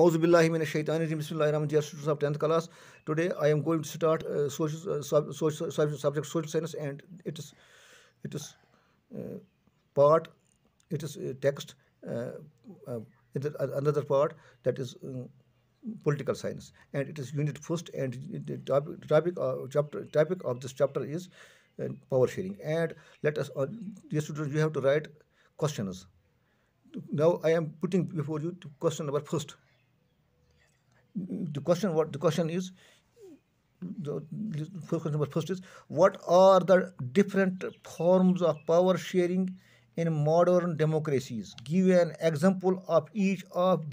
Auzubillahimin Shaitanir, students of 10th class. Today I am going to start uh, social, uh, sub, social, subject social science and it is, it is uh, part, it is uh, text, uh, uh, another part that is um, political science and it is unit first and the topic, topic, chapter, topic of this chapter is power sharing and let us, uh, dear students, you have to write questions. Now I am putting before you question number first the question what the question is the first question number first is what are the different forms of power sharing in modern democracies give an example of each of